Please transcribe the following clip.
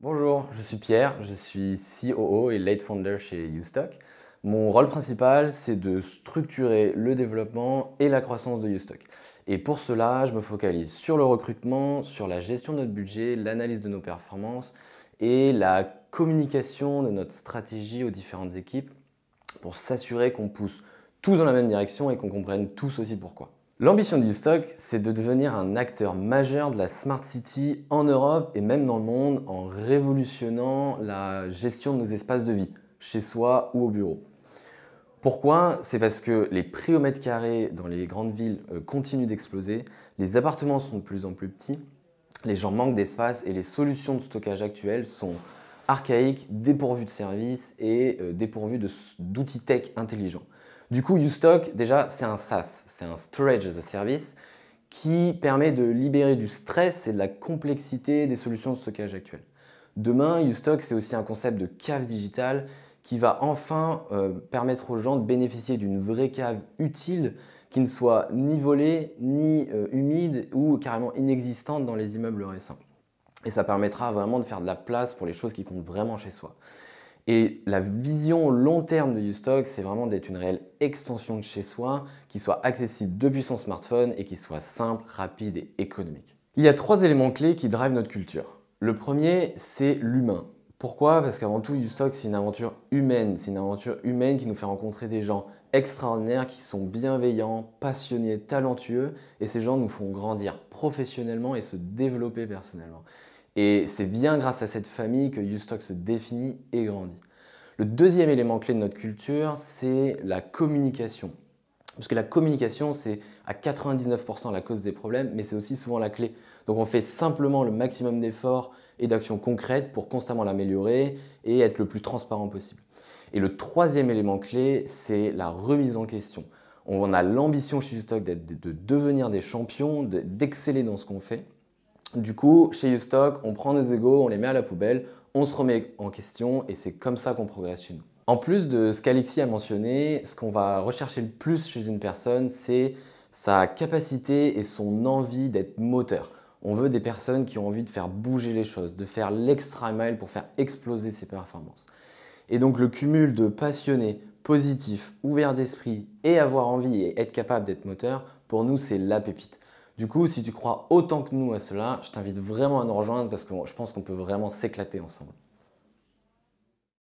Bonjour, je suis Pierre, je suis COO et late founder chez Ustock. Mon rôle principal, c'est de structurer le développement et la croissance de Ustock. Et pour cela, je me focalise sur le recrutement, sur la gestion de notre budget, l'analyse de nos performances et la communication de notre stratégie aux différentes équipes pour s'assurer qu'on pousse tous dans la même direction et qu'on comprenne tous aussi pourquoi. L'ambition d'Ustock, c'est de devenir un acteur majeur de la Smart City en Europe et même dans le monde en révolutionnant la gestion de nos espaces de vie, chez soi ou au bureau. Pourquoi C'est parce que les prix au mètre carré dans les grandes villes euh, continuent d'exploser, les appartements sont de plus en plus petits, les gens manquent d'espace et les solutions de stockage actuelles sont archaïques, dépourvues de services et euh, dépourvues d'outils tech intelligents. Du coup, Ustock, déjà, c'est un SaaS, c'est un storage as a service qui permet de libérer du stress et de la complexité des solutions de stockage actuelles. Demain, Ustock, c'est aussi un concept de cave digitale qui va enfin euh, permettre aux gens de bénéficier d'une vraie cave utile qui ne soit ni volée, ni euh, humide ou carrément inexistante dans les immeubles récents. Et ça permettra vraiment de faire de la place pour les choses qui comptent vraiment chez soi. Et la vision long terme de Ustock, c'est vraiment d'être une réelle extension de chez soi, qui soit accessible depuis son smartphone et qui soit simple, rapide et économique. Il y a trois éléments clés qui drivent notre culture. Le premier, c'est l'humain. Pourquoi Parce qu'avant tout, Ustock, c'est une aventure humaine. C'est une aventure humaine qui nous fait rencontrer des gens extraordinaires, qui sont bienveillants, passionnés, talentueux, et ces gens nous font grandir professionnellement et se développer personnellement. Et c'est bien grâce à cette famille que Ustock se définit et grandit. Le deuxième élément clé de notre culture, c'est la communication. Parce que la communication, c'est à 99% la cause des problèmes, mais c'est aussi souvent la clé. Donc on fait simplement le maximum d'efforts et d'actions concrètes pour constamment l'améliorer et être le plus transparent possible. Et le troisième élément clé, c'est la remise en question. On a l'ambition chez Ustock de devenir des champions, d'exceller dans ce qu'on fait. Du coup, chez Ustock, on prend nos égos, on les met à la poubelle, on se remet en question et c'est comme ça qu'on progresse chez nous. En plus de ce qu'Alexis a mentionné, ce qu'on va rechercher le plus chez une personne, c'est sa capacité et son envie d'être moteur. On veut des personnes qui ont envie de faire bouger les choses, de faire l'extra mile pour faire exploser ses performances. Et donc le cumul de passionné, positif, ouvert d'esprit et avoir envie et être capable d'être moteur, pour nous c'est la pépite. Du coup, si tu crois autant que nous à cela, je t'invite vraiment à nous rejoindre parce que je pense qu'on peut vraiment s'éclater ensemble.